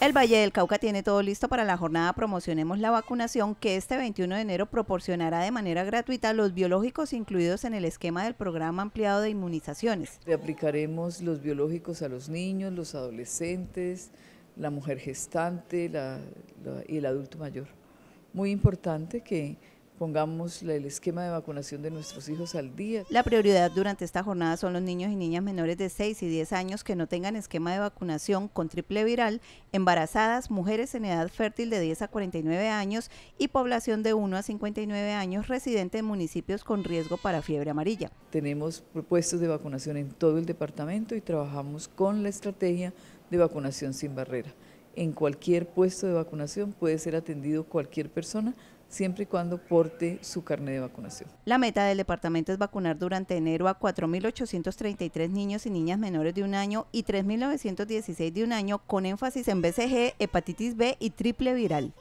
El Valle del Cauca tiene todo listo para la jornada Promocionemos la Vacunación, que este 21 de enero proporcionará de manera gratuita los biológicos incluidos en el esquema del programa ampliado de inmunizaciones. Le aplicaremos los biológicos a los niños, los adolescentes, la mujer gestante y el adulto mayor. Muy importante que pongamos el esquema de vacunación de nuestros hijos al día. La prioridad durante esta jornada son los niños y niñas menores de 6 y 10 años que no tengan esquema de vacunación con triple viral, embarazadas, mujeres en edad fértil de 10 a 49 años y población de 1 a 59 años residente en municipios con riesgo para fiebre amarilla. Tenemos propuestos de vacunación en todo el departamento y trabajamos con la estrategia de vacunación sin barrera en cualquier puesto de vacunación puede ser atendido cualquier persona siempre y cuando porte su carnet de vacunación. La meta del departamento es vacunar durante enero a 4.833 niños y niñas menores de un año y 3.916 de un año con énfasis en BCG, hepatitis B y triple viral.